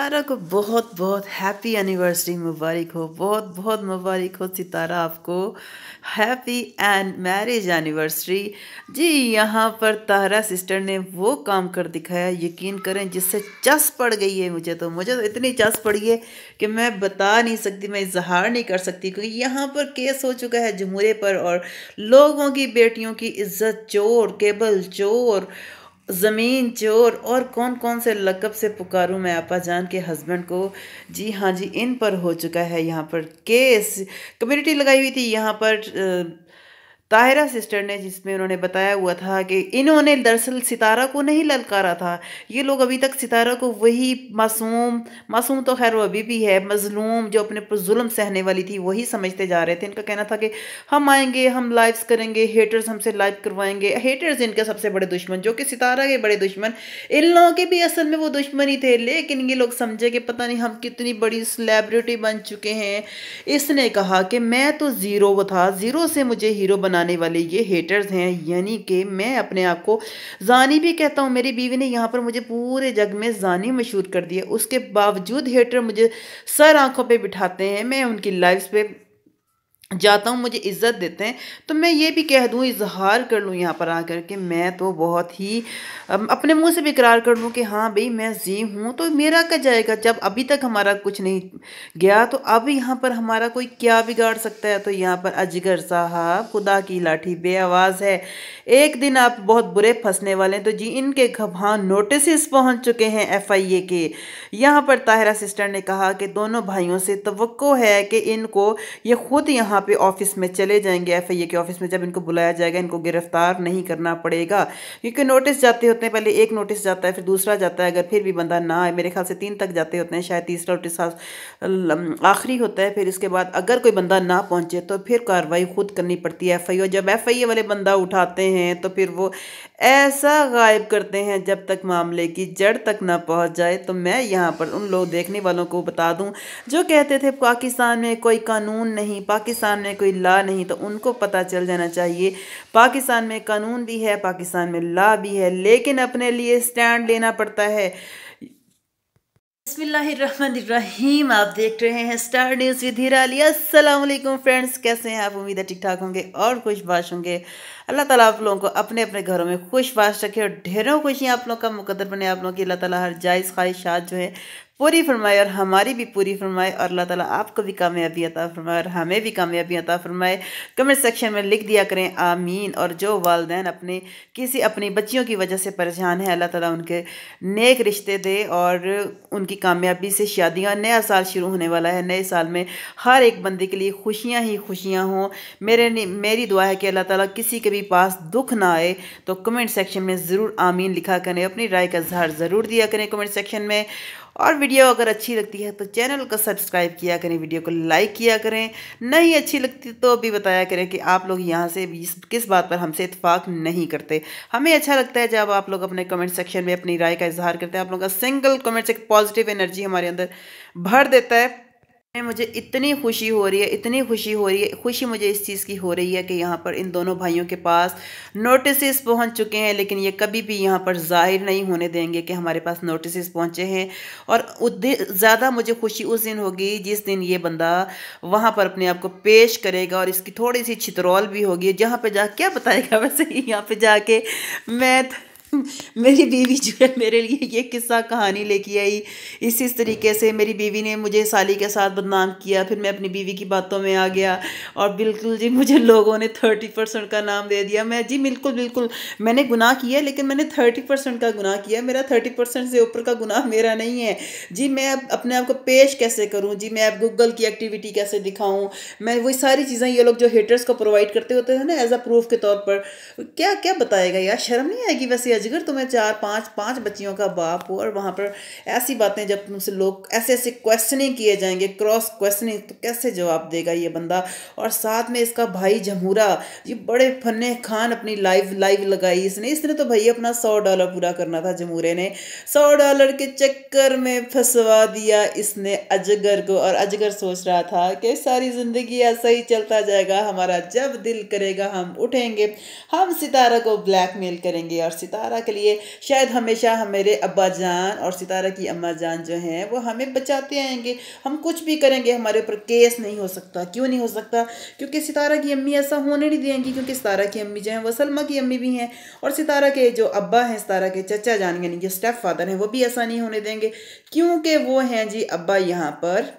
सितारा को बहुत बहुत हैप्पी एनिवर्सरी मुबारक हो बहुत बहुत मुबारक हो सितारा आपको हैप्पी एंड मैरिज एनिवर्सरी जी यहाँ पर तारा सिस्टर ने वो काम कर दिखाया यकीन करें जिससे चस पड़ गई है मुझे तो मुझे तो इतनी चस पड़ी है कि मैं बता नहीं सकती मैं इजहार नहीं कर सकती क्योंकि यहाँ पर केस हो चुका है जमूरे पर और लोगों की बेटियों की इज्जत चोर केबल चोर ज़मीन चोर और कौन कौन से लकब से पुकारूं मैं आपा जान के हस्बैंड को जी हाँ जी इन पर हो चुका है यहाँ पर केस कम्युनिटी लगाई हुई थी यहाँ पर ताहिरा सिस्टर ने जिसमें उन्होंने बताया हुआ था कि इन्होंने दरअसल सितारा को नहीं ललकारा था ये लोग अभी तक सितारा को वही मासूम मासूम तो खैर वो अभी भी है मजलूम जो अपने पर जुल्म सहने वाली थी वही समझते जा रहे थे इनका कहना था कि हम आएंगे हम लाइव्स करेंगे हेटर्स हमसे लाइव करवाएंगे हेटर्स इनके सबसे बड़े दुश्मन जो कि सितारा के बड़े दुश्मन इन लोगों के भी असल में वो दुश्मन ही थे लेकिन ये लोग समझे कि पता नहीं हम कितनी बड़ी सेलेब्रिटी बन चुके हैं इसने कहा कि मैं तो ज़ीरो था ज़ीरो से मुझे हीरो बना बनाने वाले ये हेटर्स हैं यानी कि मैं अपने आप को जानी भी कहता हूँ मेरी बीवी ने यहाँ पर मुझे पूरे जग में जानी मशहूर कर दिया उसके बावजूद हेटर मुझे सर आंखों पर बिठाते हैं मैं उनकी लाइफ पे जाता हूँ मुझे इज़्ज़त देते हैं तो मैं ये भी कह दूँ इजहार कर लूँ यहाँ पर आकर के मैं तो बहुत ही अपने मुंह से भी करार कर लूँ कि हाँ भाई मैं जी हूँ तो मेरा क्या जाएगा जब अभी तक हमारा कुछ नहीं गया तो अब यहाँ पर हमारा कोई क्या बिगाड़ सकता है तो यहाँ पर अजगर साहब खुदा की लाठी बे है एक दिन आप बहुत बुरे फंसने वाले हैं तो जी इनके हाँ नोटिस पहुँच चुके हैं एफ आई ए के यहाँ पर ताहरा सिस्टर ने कहा कि दोनों भाइयों से तो है कि इनको ये खुद यहाँ यहाँ पे ऑफिस में चले जाएंगे एफ के ऑफिस में जब इनको बुलाया जाएगा इनको गिरफ्तार नहीं करना पड़ेगा क्योंकि नोटिस जाते होते हैं पहले एक नोटिस जाता है फिर दूसरा जाता है अगर फिर भी बंदा ना आए मेरे ख्याल से तीन तक जाते होते हैं शायद तीसरा नोटिस आखिरी होता है फिर इसके बाद अगर कोई बंदा ना पहुँचे तो फिर कार्रवाई खुद करनी पड़ती है एफ जब एफ वाले बंदा उठाते हैं तो फिर वो ऐसा गायब करते हैं जब तक मामले की जड़ तक ना पहुंच जाए तो मैं यहाँ पर उन लोग देखने वालों को बता दूं जो कहते थे पाकिस्तान में कोई कानून नहीं पाकिस्तान पाकिस्तान में कोई ला नहीं तो उनको पता चल जाना चाहिए पाकिस्तान में कानून भी है पाकिस्तान में ला भी है लेकिन अपने लिए स्टैंड लेना पड़ता है बसमीम आप देख रहे हैं Star News with Hira Ali Aslam friends कैसे हैं आप उम्मीद है ठीक ठाक होंगे और खुशबाश होंगे अल्लाह ताला आप लोगों को अपने अपने घरों में खुशबाश रखे और ढेरों खुशियाँ आप लोगों का मुकदर बने आप लोगों की अल्लाह ताला हर जायज़ ख्वाहिशात जो है पूरी फरमाए और हमारी भी पूरी फरमाए और अल्लाह ताला आपको भी कामयाबी अता फरमाए और हमें भी कामयाबी अता फरमाए कमेंट सेक्शन में लिख दिया करें आमीन और जो वालदेन अपने किसी अपनी बच्चियों की वजह से परेशान है अल्लाह ताला उनके नेक रिश्ते दे और उनकी कामयाबी से शादियाँ नया साल शुरू होने वाला है नए साल में हर एक बंदे के लिए खुशियाँ ही खुशियाँ हों मेरे मेरी दुआ है कि अल्लाह ताला किसी के भी पास दुख ना आए तो कमेंट सेक्शन में ज़रूर आमीन लिखा करें अपनी राय का इजहार ज़रूर दिया करें कमेंट सेक्शन में और वीडियो अगर अच्छी लगती है तो चैनल को सब्सक्राइब किया करें वीडियो को लाइक किया करें नहीं अच्छी लगती तो भी बताया करें कि आप लोग यहाँ से किस बात पर हमसे इतफाक़ नहीं करते हमें अच्छा लगता है जब आप लोग अपने कमेंट सेक्शन में अपनी राय का इजहार करते हैं आप लोगों का सिंगल कमेंट्स एक पॉजिटिव एनर्जी हमारे अंदर भर देता है मुझे इतनी खुशी हो रही है इतनी खुशी हो रही है खुशी मुझे इस चीज़ की हो रही है कि यहाँ पर इन दोनों भाइयों के पास नोटिस पहुँच चुके हैं लेकिन ये कभी भी यहाँ पर जाहिर नहीं होने देंगे कि हमारे पास नोटिस पहुँचे हैं और ज़्यादा मुझे खुशी उस दिन होगी जिस दिन ये बंदा वहाँ पर अपने आप को पेश करेगा और इसकी थोड़ी सी छितरौल भी होगी जहाँ पर जा क्या बताएगा वैसे यहाँ पर जाके मैं मेरी बीवी जो है मेरे लिए ये किस्सा कहानी लेके आई इसी इस तरीके से मेरी बीवी ने मुझे साली के साथ बदनाम किया फिर मैं अपनी बीवी की बातों में आ गया और बिल्कुल जी मुझे लोगों ने थर्टी परसेंट का नाम दे दिया मैं जी बिल्कुल बिल्कुल मैंने गुनाह किया लेकिन मैंने थर्टी परसेंट का गुनाह किया मेरा थर्टी परसेंट से ऊपर का गुनाह मेरा नहीं है जी मैं अब अपने आप को पेश कैसे करूँ जी मैं अब गूगल की एक्टिविटी कैसे दिखाऊँ मैं वही सारी चीज़ें ये लोग जो हेटर्स को प्रोवाइड करते होते हैं ना एज अ प्रूफ के तौर पर क्या क्या बताएगा यार शर्म नहीं आएगी वैसे अजगर तुम्हें चार पाँच पाँच बच्चियों का बाप हो और वहाँ पर ऐसी बातें जब तुमसे लोग ऐसे ऐसे क्वेश्चनिंग किए जाएंगे क्रॉस क्वेश्चनिंग तो कैसे जवाब देगा ये बंदा और साथ में इसका भाई जमहूरा ये बड़े फन खान अपनी लाइव लाइव लगाई इसने इसने तो भाई अपना सौ डॉलर पूरा करना था जमहूरे ने सौ डॉलर के चक्कर में फंसवा दिया इसने अजगर को और अजगर सोच रहा था कि सारी ज़िंदगी ऐसा ही चलता जाएगा हमारा जब दिल करेगा हम उठेंगे हम सितारा को ब्लैकमेल करेंगे और सितारा सितारा के लिए शायद हमेशा हम मेरे अब्बा जान और सितारा की अम्मा जान जो हैं वो हमें बचाते आएंगे हम कुछ भी करेंगे हमारे ऊपर केस नहीं हो सकता क्यों नहीं हो सकता क्योंकि सितारा की अम्मी ऐसा होने नहीं देंगी क्योंकि सितारा की अम्मी जो हैं वह सलमा की अम्मी भी हैं और सितारा के जो अब्बा हैं सितारा के चचा जान यानी कि स्टेप फादर हैं वो भी ऐसा नहीं होने देंगे क्योंकि वो हैं जी अब्बा यहाँ पर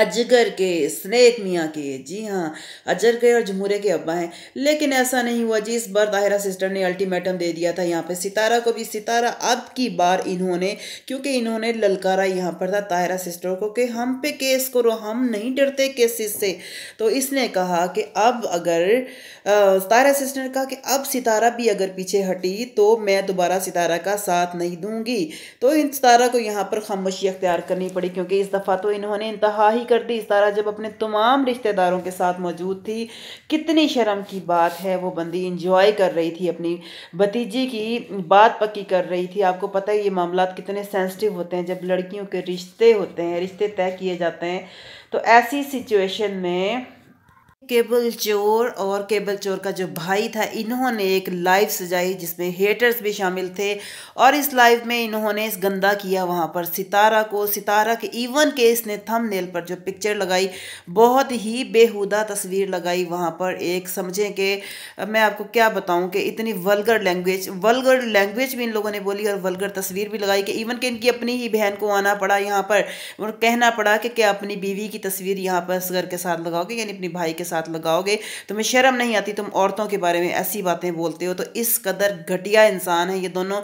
अजगर के स्नेक मियाँ के जी हाँ अजगर के और जमहूरे के अब्बा हैं लेकिन ऐसा नहीं हुआ जी इस बार ताहिरा सिस्टर ने अल्टीमेटम दे दिया था यहाँ पे सितारा को भी सितारा अब की बार इन्होंने क्योंकि इन्होंने ललकारा यहाँ पर था ताहिरा सिस्टर को कि हम पे केस करो हम नहीं डरते केसेस से तो इसने कहा कि अब अगर ताहरा सिस्टर ने कहा कि अब सितारा भी अगर पीछे हटी तो मैं दोबारा सितारा का साथ नहीं दूँगी तो इन सितारा को यहाँ पर खामोशी अख्तियार करनी पड़ी क्योंकि इस दफ़ा तो इन्होंने इंतहा जारी कर दी तरह जब अपने तमाम रिश्तेदारों के साथ मौजूद थी कितनी शर्म की बात है वो बंदी इंजॉय कर रही थी अपनी भतीजी की बात पक्की कर रही थी आपको पता है ये मामला कितने सेंसिटिव होते हैं जब लड़कियों के रिश्ते होते हैं रिश्ते तय किए जाते हैं तो ऐसी सिचुएशन में केबल चोर और केबल चोर का जो भाई था इन्होंने एक लाइव सजाई जिसमें हेटर्स भी शामिल थे और इस लाइव में इन्होंने इस गंदा किया वहाँ पर सितारा को सितारा के इवन के इसने थंबनेल पर जो पिक्चर लगाई बहुत ही बेहुदा तस्वीर लगाई वहाँ पर एक समझें कि मैं आपको क्या बताऊँ कि इतनी वलगर लैंग्वेज वलगर लैंग्वेज भी इन लोगों ने बोली और वलगर तस्वीर भी लगाई कि इवन कि इनकी अपनी ही बहन को आना पड़ा यहाँ पर और कहना पड़ा कि क्या अपनी बीवी की तस्वीर यहाँ पर असगर के साथ लगाओगे यानी अपनी भाई के साथ लगाओगे तुम्हें शर्म नहीं आती तुम औरतों के बारे में ऐसी बातें बोलते हो तो इस कदर घटिया इंसान है ये दोनों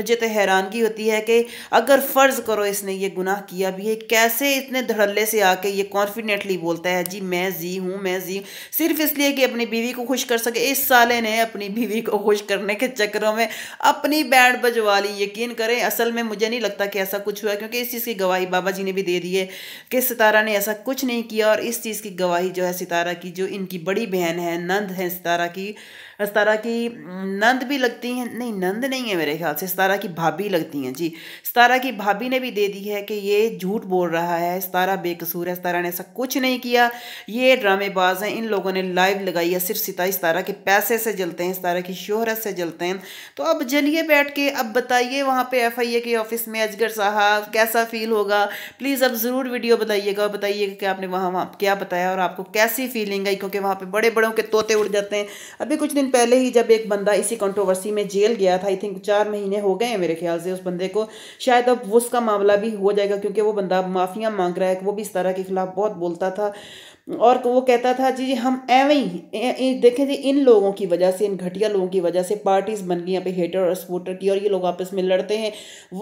मुझे तो हैरानगी होती है कि अगर फ़र्ज़ करो इसने ये गुनाह किया भी है कैसे इतने धड़ल्ले से आके ये कॉन्फिडेंटली बोलता है जी मैं जी हूँ मैं जी सिर्फ इसलिए कि अपनी बीवी को खुश कर सके इस साले ने अपनी बीवी को खुश करने के चक्करों में अपनी बैंड बजवा ली यकीन करें असल में मुझे नहीं लगता कि ऐसा कुछ हुआ क्योंकि इस चीज़ की गवाही बाबा जी ने भी दे दी है कि सितारा ने ऐसा कुछ नहीं किया और इस चीज़ की गवाही जो है सितारा की जो इनकी बड़ी बहन है नंद है सितारा की इस तरह की नंद भी लगती हैं नहीं नंद नहीं है मेरे ख्याल से इस तरह की भाभी लगती हैं जी इस तरह की भाभी ने भी दे दी है कि ये झूठ बोल रहा है इस तरह बेकसूर है इस तरह ने ऐसा कुछ नहीं किया ये ड्रामेबाज हैं इन लोगों ने लाइव लगाई है सिर्फ इस तरह के पैसे से जलते हैं इस तरह की शोहरत से जलते हैं तो अब जलिए बैठ के अब बताइए वहाँ पर एफ आई ए के ऑफिस में अजगर साहब कैसा फील होगा प्लीज़ अब ज़रूर वीडियो बताइएगा और बताइएगा कि आपने वहाँ वहाँ क्या बताया और आपको कैसी फीलिंग आई क्योंकि वहाँ पर बड़े बड़ों के तोते उड़ जाते हैं अभी कुछ दिन पहले ही जब एक बंदा इसी कंट्रोवर्सी में जेल गया था आई थिंक चार महीने हो गए हैं मेरे ख्याल से उस बंदे को शायद अब उसका मामला भी हो जाएगा क्योंकि वो बंदा माफ़िया मांग रहा है वो भी इस तरह के खिलाफ बहुत बोलता था और वो कहता था जी हम एवं ही देखें जी इन लोगों की वजह से इन घटिया लोगों की वजह से पार्टीज़ बन गई यहाँ पे हेटर और सपोर्टर की और ये लोग आपस में लड़ते हैं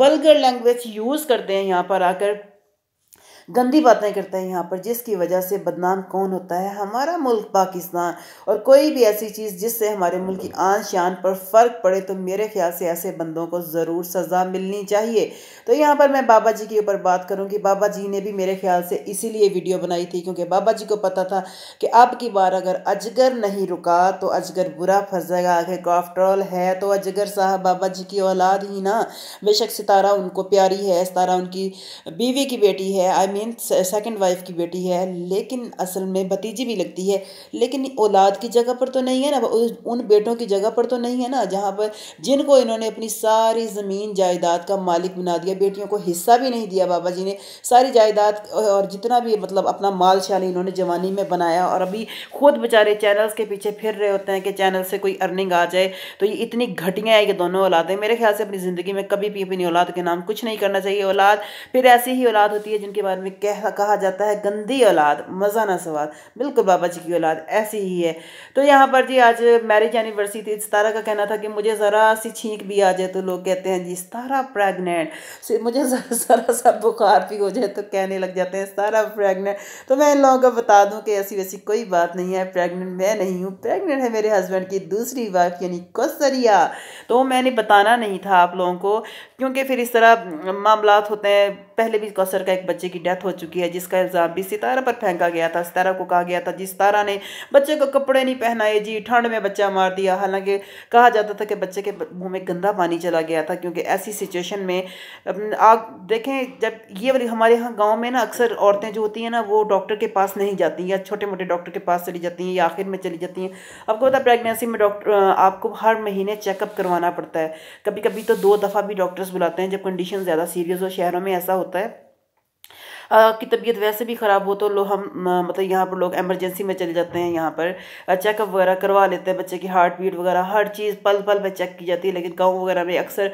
वल्गर लैंग्वेज यूज़ करते हैं यहाँ पर आकर गंदी बातें करते हैं यहाँ पर जिसकी वजह से बदनाम कौन होता है हमारा मुल्क पाकिस्तान और कोई भी ऐसी चीज़ जिससे हमारे मुल्क की आन शान पर फ़र्क पड़े तो मेरे ख्याल से ऐसे बंदों को ज़रूर सज़ा मिलनी चाहिए तो यहाँ पर मैं बाबा जी के ऊपर बात करूँ कि बाबा जी ने भी मेरे ख्याल से इसीलिए वीडियो बनाई थी क्योंकि बाबा जी को पता था कि अब की बार अगर अजगर नहीं रुका तो अजगर बुरा फंस जाएगा आगे ऑल है तो अजगर साहब बाबा जी की औलाद ही ना बेशक सितारा उनको प्यारी है सितारा उनकी बीवी की बेटी है I mean again second wife की बेटी है लेकिन असल में भतीजी भी लगती है लेकिन औलाद की जगह पर तो नहीं है ना उन बेटों की जगह पर तो नहीं है ना जहाँ पर जिनको इन्होंने अपनी सारी ज़मीन जायदाद का मालिक बना दिया बेटियों को हिस्सा भी नहीं दिया बाबा जी ने सारी जायदाद और जितना भी मतलब अपना माल शाल इन्होंने जवानी में बनाया और अभी खुद बेचारे चैनल्स के पीछे फिर रहे होते हैं कि चैनल से कोई अर्निंग आ जाए तो ये इतनी घटियाँ है ये दोनों औलादें मेरे ख्याल से अपनी ज़िंदगी में कभी भी अपनी औलाद के नाम कुछ नहीं करना चाहिए औलाद फिर ऐसी ही औलाद होती है जिनके बारे में में कह कहा जाता है गंदी औलाद मज़ा ना सवाल बिल्कुल बाबा जी की औलाद ऐसी ही है तो यहाँ पर जी आज मैरिज एनिवर्सरी थी सितारा का कहना था कि मुझे ज़रा सी छींक भी आ जाए तो लोग कहते हैं जी सितारा प्रेगनेंट मुझे ज़रा ज़रा सा बुखार भी हो जाए तो कहने लग जाते हैं सितारा प्रेगनेंट तो मैं इन लोगों को बता दूँ कि ऐसी वैसी कोई बात नहीं है प्रेगनेंट मैं नहीं हूँ प्रेगनेंट है मेरे हस्बैंड की दूसरी वाइफ यानी कसरिया तो मैंने बताना नहीं था आप लोगों को क्योंकि फिर इस तरह मामला होते हैं पहले भी कौसर का एक बच्चे की डेथ हो चुकी है जिसका इल्ज़ाम भी सितारा पर फेंका गया था सितारा को कहा गया था जिस तारा ने बच्चे को कपड़े नहीं पहनाए जी ठंड में बच्चा मार दिया हालांकि कहा जाता था कि बच्चे के मुँह में गंदा पानी चला गया था क्योंकि ऐसी सिचुएशन में आप देखें जब ये वाली हमारे यहाँ गाँव में ना अक्सर औरतें जो होती हैं ना वो डॉक्टर के पास नहीं जाती या छोटे मोटे डॉक्टर के पास चली जाती हैं या आखिर में चली जाती हैं आपको पता प्रेगनेंसी में डॉक्टर आपको हर महीने चेकअप करवाना पड़ता है कभी कभी तो दो दफ़ा भी डॉक्टर्स बुलाते हैं जब कंडीशन ज़्यादा सीरियस हो शहरों में ऐसा होता até की तबीयत वैसे भी ख़राब हो तो लो हम मतलब यहाँ पर लोग एमरजेंसी में चले जाते हैं यहाँ पर चेकअप वगैरह करवा लेते हैं बच्चे की हार्ट बीट वगैरह हर चीज़ पल पल में चेक की जाती है लेकिन गाँव वगैरह में अक्सर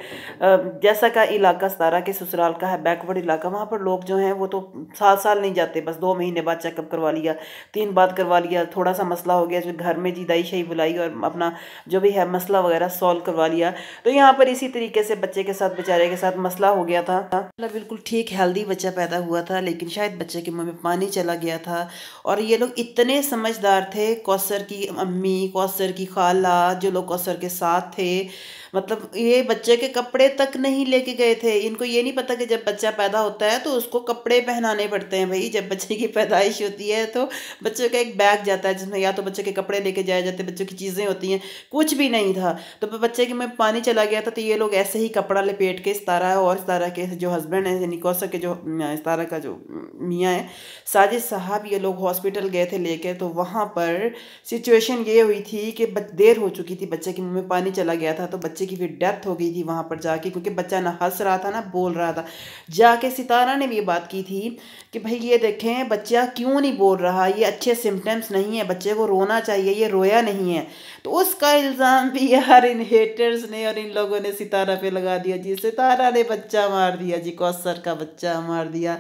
जैसा का इलाका सतारा के ससुराल का है बैकवर्ड इलाका वहाँ पर लोग जो हैं वो तो साल साल नहीं जाते बस दो महीने बाद चेकअप करवा लिया तीन बाद करवा लिया थोड़ा सा मसला हो गया जो घर में जी दाई शाही बुलाई और अपना जो भी है मसला वगैरह सॉल्व करवा लिया तो यहाँ पर इसी तरीके से बच्चे के साथ बेचारे के साथ मसला हो गया था बिल्कुल ठीक हेल्दी बच्चा पैदा हुआ था लेकिन शायद बच्चे के मुंह में पानी चला गया था और ये लोग इतने समझदार थे कौसर की अम्मी कौसर की खाला जो लोग कौसर के साथ थे मतलब ये बच्चे के कपड़े तक नहीं लेके गए थे इनको ये नहीं पता कि जब बच्चा पैदा होता है तो उसको कपड़े पहनाने पड़ते हैं भाई जब बच्चे की पैदाइश होती है तो बच्चों का एक बैग जाता है जिसमें या तो बच्चे के कपड़े लेके जाए जाते बच्चों की चीज़ें होती हैं कुछ भी नहीं था तो बच्चे के में पानी चला गया था तो ये लोग ऐसे ही कपड़ा लपेट के सतारा और सतारा के जो हस्बैंड है निकोसा के जो सतारा का जो मियाँ है साजिद साहब ये लोग हॉस्पिटल गए थे लेके तो वहाँ पर सिचुएशन ये हुई थी कि देर हो चुकी थी बच्चे के मुँह में पानी चला गया था तो बच्चे बच्चे की फिर डेथ हो गई थी वहाँ पर जाके क्योंकि बच्चा ना हंस रहा था ना बोल रहा था जाके सितारा ने भी ये बात की थी कि भाई ये देखें बच्चा क्यों नहीं बोल रहा ये अच्छे सिम्टम्स नहीं है बच्चे को रोना चाहिए ये रोया नहीं है तो उसका इल्ज़ाम भी यार इन हेटर्स ने और इन लोगों ने सितारा पर लगा दिया जी सितारा ने बच्चा मार दिया जी कौसर का बच्चा मार दिया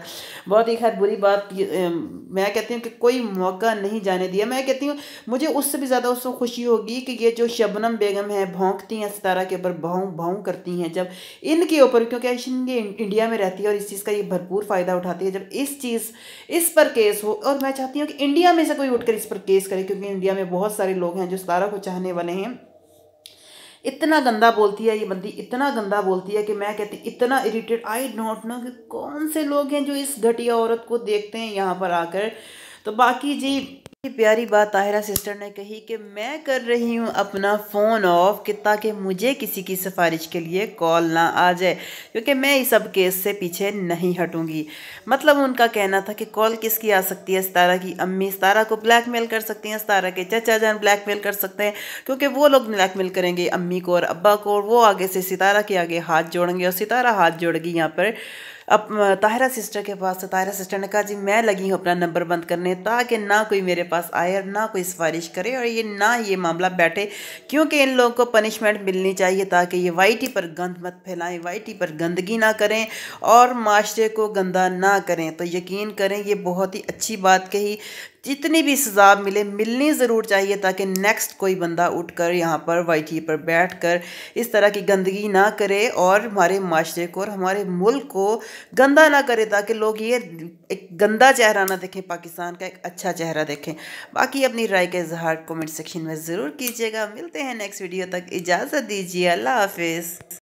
बहुत ही खैर बुरी बात मैं कहती हूँ कि कोई मौका नहीं जाने दिया मैं कहती हूँ मुझे उससे भी ज़्यादा उसको खुशी होगी कि ये जो शबनम बेगम है भोंकती हैं सितारा के के ऊपर भाऊ भाऊ करती हैं जब इनके ऊपर क्योंकि एशियन ये इंडिया में रहती है और इस चीज़ का ये भरपूर फ़ायदा उठाती है जब इस चीज़ इस पर केस हो और मैं चाहती हूँ कि इंडिया में से कोई उठकर इस पर केस करे क्योंकि इंडिया में बहुत सारे लोग हैं जो सतारा को चाहने वाले हैं इतना गंदा बोलती है ये बंदी इतना गंदा बोलती है कि मैं कहती इतना इरीटेड आई डोंट नो कि कौन से लोग हैं जो इस घटिया औरत को देखते हैं यहाँ पर आकर तो बाकी जी प्यारी बात ताहिरा सिस्टर ने कही कि मैं कर रही हूँ अपना फ़ोन ऑफ कि ताकि मुझे किसी की सिफारिश के लिए कॉल ना आ जाए क्योंकि मैं इस अब केस से पीछे नहीं हटूँगी मतलब उनका कहना था कि कॉल किसकी आ सकती है सतारा की अम्मी सतारा को ब्लैकमेल कर सकती हैं सतारा के चचा जान ब्लैकमेल कर सकते हैं क्योंकि वो लोग ब्लैकमेल करेंगे अम्मी को और अब्बा को और वो आगे से सितारा के आगे हाथ जोड़ेंगे और सितारा हाथ जोड़ेगी यहाँ पर अब ताहरा सिस्टर के पास तो ताहरा सिस्टर ने कहा जी मैं लगी हूँ अपना नंबर बंद करने ताकि ना कोई मेरे पास आए और ना कोई सिफारिश करे और ये ना ये मामला बैठे क्योंकि इन लोगों को पनिशमेंट मिलनी चाहिए ताकि ये टी पर गंद मत फैलाएं टी पर गंदगी ना करें और माशरे को गंदा ना करें तो यकीन करें ये बहुत ही अच्छी बात कही जितनी भी सज़ा मिले मिलनी ज़रूर चाहिए ताकि नेक्स्ट कोई बंदा उठ कर यहाँ पर वाइटी पर बैठ कर इस तरह की गंदगी ना करे और हमारे माशरे को और हमारे मुल्क को गंदा ना करे ताकि लोग ये एक गंदा चेहरा ना देखें पाकिस्तान का एक अच्छा चेहरा देखें बाकी अपनी राय का इजहार कमेंट सेक्शन में ज़रूर कीजिएगा मिलते हैं नेक्स्ट वीडियो तक इजाज़त दीजिए अल्लाह हाफिज़